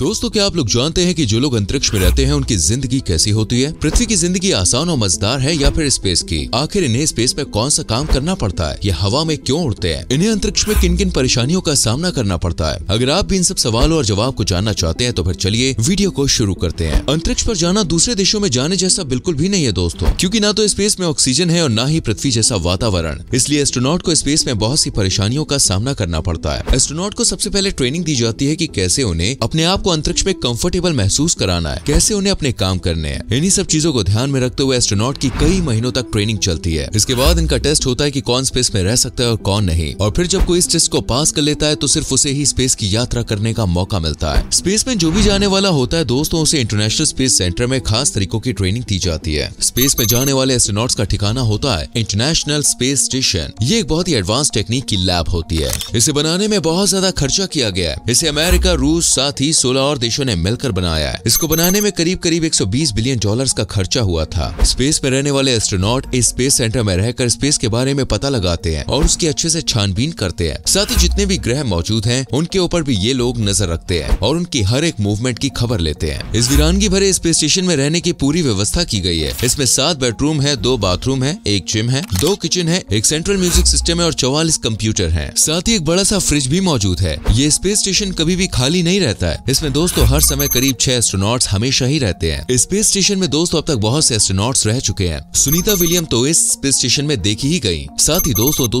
दोस्तों क्या आप लोग जानते हैं कि जो लोग अंतरिक्ष में रहते हैं उनकी जिंदगी कैसी होती है पृथ्वी की जिंदगी आसान और मजेदार है या फिर स्पेस की आखिर इन्हें स्पेस में कौन सा काम करना पड़ता है ये हवा में क्यों उड़ते हैं इन्हें अंतरिक्ष में किन किन परेशानियों का सामना करना पड़ता है अगर आप भी इन सब सवालों और जवाब को जानना चाहते हैं तो फिर चलिए वीडियो को शुरू करते हैं अंतरिक्ष पर जाना दूसरे देशों में जाने जैसा बिल्कुल भी नहीं है दोस्तों क्यूँकी न तो स्पेस में ऑक्सीजन है और न ही पृथ्वी जैसा वातावरण इसलिए एस्ट्रोनॉट को स्पेस में बहुत सी परेशानियों का सामना करना पड़ता है एस्ट्रोनॉट को सबसे पहले ट्रेनिंग दी जाती है की कैसे उन्हें अपने आप को अंतरिक्ष में कंफर्टेबल महसूस कराना है कैसे उन्हें अपने काम करने हैं इन्हीं सब चीजों को ध्यान में रखते हुए एस्ट्रोनॉट की कई महीनों तक ट्रेनिंग चलती है इसके बाद इनका टेस्ट होता है की कौन स्पेस में रह सकता है और कौन नहीं और फिर जब कोई इस टेस्ट को पास कर लेता है तो सिर्फ उसे ही स्पेस की यात्रा करने का मौका मिलता है स्पेस में जो भी जाने वाला होता है दोस्तों उसे इंटरनेशनल स्पेस सेंटर में खास तरीकों की ट्रेनिंग दी जाती है स्पेस में जाने वाले एस्ट्रोनॉट्स का ठिकाना होता है इंटरनेशनल स्पेस स्टेशन ये एक बहुत ही एडवांस टेक्निक की लैब होती है इसे बनाने में बहुत ज्यादा खर्चा किया गया है इसे अमेरिका रूस साथ ही सोलह और देशों ने मिलकर बनाया है इसको बनाने में करीब करीब एक बिलियन डॉलर का खर्चा हुआ था स्पेस में रहने वाले एस्ट्रोनॉट इस स्पेस सेंटर में रहकर स्पेस के बारे में पता लगाते हैं और उसकी अच्छे ऐसी छानबीन करते हैं साथ ही जितने भी ग्रह मौजूद है उनके ऊपर भी ये लोग नजर रखते हैं और उनकी हर एक मूवमेंट की खबर लेते हैं इस वीरानगी भरे स्पेस स्टेशन में रहने की पूरी व्यवस्था की गई है इसमें सात बेडरूम है दो बाथरूम है एक जिम है दो किचन है एक सेंट्रल म्यूजिक सिस्टम है और चौवालीस कंप्यूटर है साथ ही एक बड़ा सा फ्रिज भी मौजूद है ये स्पेस स्टेशन कभी भी खाली नहीं रहता है इसमें दोस्तों हर समय करीब छह एस्ट्रोनॉट्स हमेशा ही रहते हैं स्पेस स्टेशन में दोस्तों अब तक बहुत से एस्ट्रोनॉट्स रह चुके हैं सुनीता विलियम तो इस स्पेस स्टेशन में देखी ही गयी साथ ही दोस्तों दो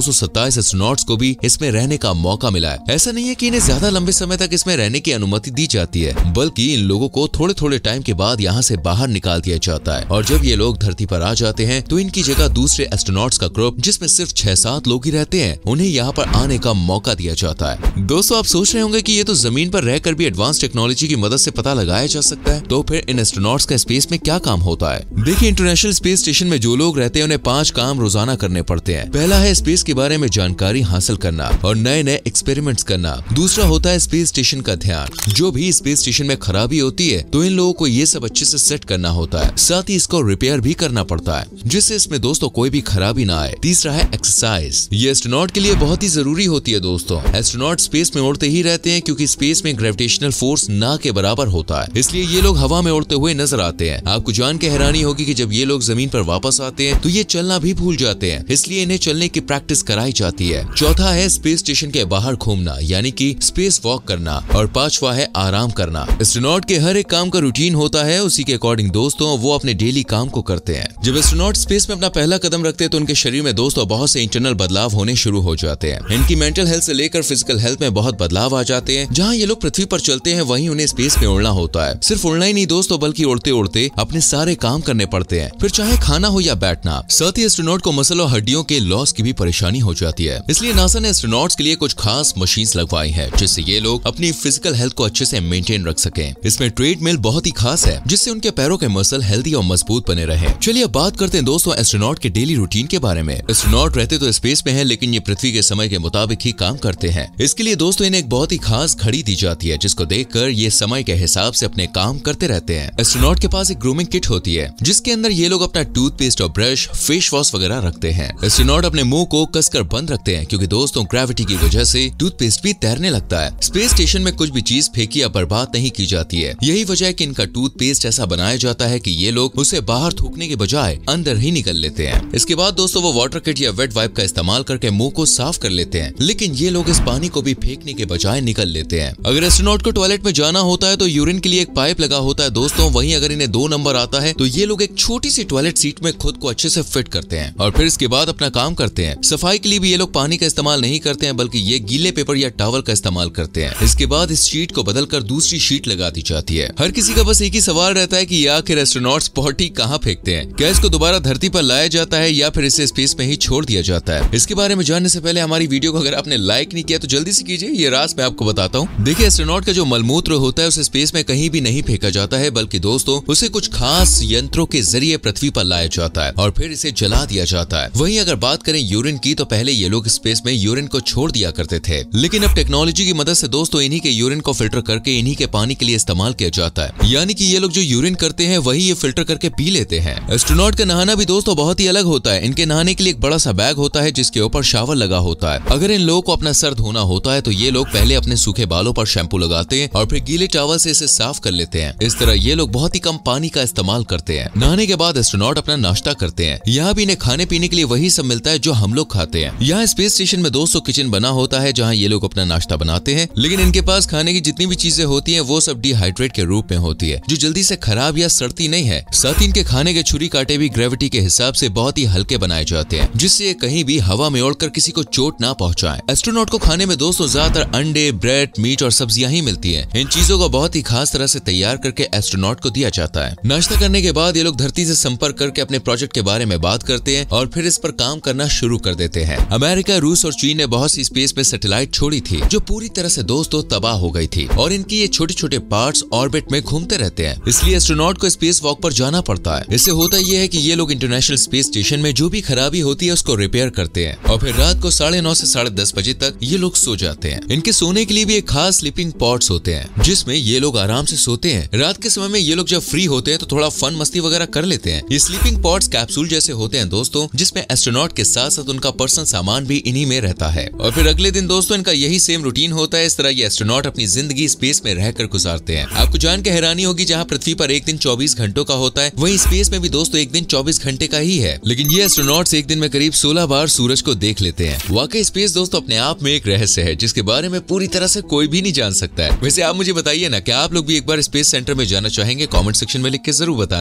एस्ट्रोनॉट्स को भी इसमें रहने का मौका मिला है ऐसा नहीं है की इन्हें ज्यादा लंबे समय तक इसमें रहने की अनुमति दी जाती है बल्कि इन लोगों को थोड़े थोड़े टाइम के बाद यहाँ ऐसी बाहर निकाल दिया जाता है और जब ये लोग धरती आरोप आ जाते हैं तो इनकी जगह दूसरे एस्ट्रोनॉट्स का ग्रुप जिसमें सिर्फ छह सात लोग ही रहते हैं उन्हें यहाँ पर आने का मौका दिया जाता है दोस्तों आप सोच रहे होंगे की ये तो जमीन पर रहकर भी एडवांस टेक्नोलॉजी की मदद से पता लगाया जा सकता है तो फिर इन एस्ट्रोनॉट्स का स्पेस में क्या काम होता है देखिए इंटरनेशनल स्पेस स्टेशन में जो लोग रहते हैं उन्हें पांच काम रोजाना करने पड़ते हैं पहला है स्पेस के बारे में जानकारी हासिल करना और नए नए एक्सपेरिमेंट करना दूसरा होता है स्पेस स्टेशन का ध्यान जो भी स्पेस स्टेशन में खराबी होती है तो इन लोगों को ये सब अच्छे से सेट करना होता है साथ ही इसको रिपेयर भी करना पड़ता है जिससे इसमें दोस्तों कोई भी खराबी ना आए तीसरा है एक्सरसाइज ये एस्ट्रोनॉट के लिए बहुत ही जरूरी होती है दोस्तों एस्ट्रोनॉट स्पेस में उड़ते ही रहते हैं क्योंकि स्पेस में ग्रेविटेशनल फोर्स फोर्स ना के बराबर होता है इसलिए ये लोग हवा में उड़ते हुए नजर आते हैं आपको जान के हैरानी होगी की जब ये लोग जमीन पर वापस आते हैं तो ये चलना भी भूल जाते हैं इसलिए इन्हें चलने की प्रैक्टिस कराई जाती है चौथा है स्पेस स्टेशन के बाहर घूमना यानी की स्पेस वॉक करना और पांचवा है आराम करना एस्ट्रोनॉट के हर एक काम का रूटीन होता है उसी के अकॉर्डिंग दोस्तों वो अपने डेली काम को करते हैं जब एस्ट्रोनॉट स्पेस में अपना पहला कदम रखते हैं तो उनके शरीर में दोस्तों बहुत से इंटरनल बदलाव होने शुरू हो जाते हैं इनकी मेंटल हेल्थ से लेकर फिजिकल हेल्थ में बहुत बदलाव आ जाते हैं जहाँ ये लोग पृथ्वी पर चलते हैं वहीं उन्हें स्पेस में उड़ना होता है सिर्फ उड़ना ही नहीं दोस्तों तो बल्कि उड़ते उड़ते अपने सारे काम करने पड़ते हैं फिर चाहे खाना हो या बैठना साथ ही एस्ट्रोनॉट को मसल और हड्डियों के लॉस की भी परेशानी हो जाती है इसलिए नासा ने एस्ट्रोनॉट के लिए कुछ खास मशीन लगवाई है जिससे ये लोग अपनी फिजिकल हेल्थ को अच्छे से मेंटेन रख सके इसमें मिल बहुत ही खास है जिससे उनके पैरों के मसल हेल्दी और मजबूत बने रहे चलिए बात करते हैं दोस्तों एस्ट्रोनॉट के डेली रूटीन के बारे में एस्ट्रोनॉट रहते तो स्पेस में है लेकिन ये पृथ्वी के समय के मुताबिक ही काम करते हैं इसके लिए दोस्तों इन्हें एक बहुत ही खास घड़ी दी जाती है जिसको देख लेकर ये समय के हिसाब से अपने काम करते रहते हैं एस्ट्रोनॉट के पास एक ग्रूमिंग किट होती है जिसके अंदर ये लोग अपना टूथपेस्ट और ब्रश फेस वॉश वगैरह रखते हैं एस्ट्रोनॉट अपने मुंह को कसकर बंद रखते हैं क्योंकि दोस्तों ग्रेविटी की वजह से टूथपेस्ट भी तैरने लगता है स्पेस स्टेशन में कुछ भी चीज फेंकी या बर्बाद नहीं की जाती है यही वजह है की इनका टूथपेस्ट ऐसा बनाया जाता है की ये लोग उसे बाहर थूकने के बजाय अंदर ही निकल लेते हैं इसके बाद दोस्तों वो वाटर किट या वेट वाइप का इस्तेमाल करके मुंह को साफ कर लेते हैं लेकिन ये लोग इस पानी को भी फेंकने के बजाय निकल लेते हैं अगर एस्ट्रोनॉट को टॉयलेट टॉयलेट में जाना होता है तो यूरिन के लिए एक पाइप लगा होता है दोस्तों वहीं अगर इन्हें दो नंबर आता है तो ये लोग एक छोटी सी टॉयलेट सीट में खुद को अच्छे से फिट करते हैं और फिर इसके बाद अपना काम करते हैं सफाई के लिए भी ये लोग पानी का इस्तेमाल नहीं करते हैं बल्कि ये गीले पेपर या टावल का इस्तेमाल करते हैं इसके बाद इस शीट को कर दूसरी शीट लगा दी जाती है हर किसी का बस एक ही सवाल रहता है की आखिर एस्ट्रोनॉट्स पॉटी कहाँ फेंकते हैं क्या इसको दोबारा धरती पर लाया जाता है या फिर इसे स्पेस में ही छोड़ दिया जाता है इसके बारे में जानने से पहले हमारी वीडियो को अगर आपने लाइक नहीं किया तो जल्दी से कीजिए ये रास मैं आपको बताता हूँ देखिए एस्ट्रोनॉट का जो मल मलमूत्र होता है उसे स्पेस में कहीं भी नहीं फेंका जाता है बल्कि दोस्तों उसे कुछ खास यंत्रों के जरिए पृथ्वी पर लाया जाता है और फिर इसे जला दिया जाता है वहीं अगर बात करें यूरिन की तो पहले ये लोग स्पेस में यूरिन को छोड़ दिया करते थे लेकिन अब टेक्नोलॉजी की मदद से दोस्तों इन्हीं के यूरिन को फिल्टर करके इन्हीं के पानी के लिए इस्तेमाल किया जाता है यानी कि ये लोग जो यूरिन करते हैं वही ये फिल्टर करके पी लेते हैं एस्ट्रोनॉट का नहाना भी दोस्तों बहुत ही अलग होता है इनके नहाने के लिए एक बड़ा सा बैग होता है जिसके ऊपर शावर लगा होता है अगर इन लोगों को अपना सर धोना होता है तो ये लोग पहले अपने सूखे बालों पर शैम्पू लगाते हैं और फिर गीले चावल से इसे साफ कर लेते हैं इस तरह ये लोग बहुत ही कम पानी का इस्तेमाल करते हैं नहाने के बाद एस्ट्रोनॉट अपना नाश्ता करते हैं यहाँ भी इन्हें खाने पीने के लिए वही सब मिलता है जो हम लोग खाते हैं यहाँ स्पेस स्टेशन में 200 किचन बना होता है जहाँ ये लोग अपना नाश्ता बनाते हैं लेकिन इनके पास खाने की जितनी भी चीजें होती है वो सब डिहाइड्रेट के रूप में होती है जो जल्दी ऐसी खराब या सड़ती नहीं है साथ ही इनके खाने के छुरी काटे भी ग्रेविटी के हिसाब ऐसी बहुत ही हल्के बनाए जाते हैं जिससे कहीं भी हवा में उड़कर किसी को चोट ना पहुँचाए एस्ट्रोनॉट को खाने में दोस्तों ज्यादातर अंडे ब्रेड मीट और सब्जियां ही मिलती है इन चीजों को बहुत ही खास तरह से तैयार करके एस्ट्रोनॉट को दिया जाता है नाश्ता करने के बाद ये लोग धरती से संपर्क करके अपने प्रोजेक्ट के बारे में बात करते हैं और फिर इस पर काम करना शुरू कर देते हैं अमेरिका रूस और चीन ने बहुत सी स्पेस में सेटेलाइट छोड़ी थी जो पूरी तरह से दोस्तों तबाह हो गई थी और इनकी ये छोटे छोटे पार्ट ऑर्बिट में घूमते रहते हैं इसलिए एस्ट्रोनॉट को स्पेस वॉक पर जाना पड़ता है इससे होता यह है की ये लोग इंटरनेशनल स्पेस स्टेशन में जो भी खराबी होती है उसको रिपेयर करते हैं और फिर रात को साढ़े नौ ऐसी साढ़े दस बजे तक ये लोग सो जाते हैं इनके सोने के लिए भी एक खास स्लीपिंग पॉट्स होते हैं हैं जिसमें ये लोग आराम से सोते हैं रात के समय में ये लोग जब फ्री होते हैं तो थोड़ा फन मस्ती वगैरह कर लेते हैं ये स्लीपिंग पॉट्स कैप्सूल जैसे होते हैं दोस्तों जिसमें एस्ट्रोनॉट के साथ साथ उनका पर्सनल सामान भी इन्हीं में रहता है और फिर अगले दिन दोस्तों इनका यही सेम रूटीन होता है इस तरह ये एस्ट्रोनॉट अपनी जिंदगी स्पेस में रहकर गुजारते हैं आपको जान के हैरानी होगी जहाँ पृथ्वी पर एक दिन चौबीस घंटों का होता है वही स्पेस में भी दोस्तों एक दिन चौबीस घंटे का ही है लेकिन ये एस्ट्रोनॉट एक दिन में करीब सोलह बार सूरज को देख लेते हैं वाकई स्पेस दोस्तों अपने आप में एक रहस्य है जिसके बारे में पूरी तरह से कोई भी नहीं जान सकता है वैसे आप मुझे बताइए ना क्या आप लोग भी एक बार स्पेस सेंटर में जाना चाहेंगे कमेंट सेक्शन में लिख के जरूर बताए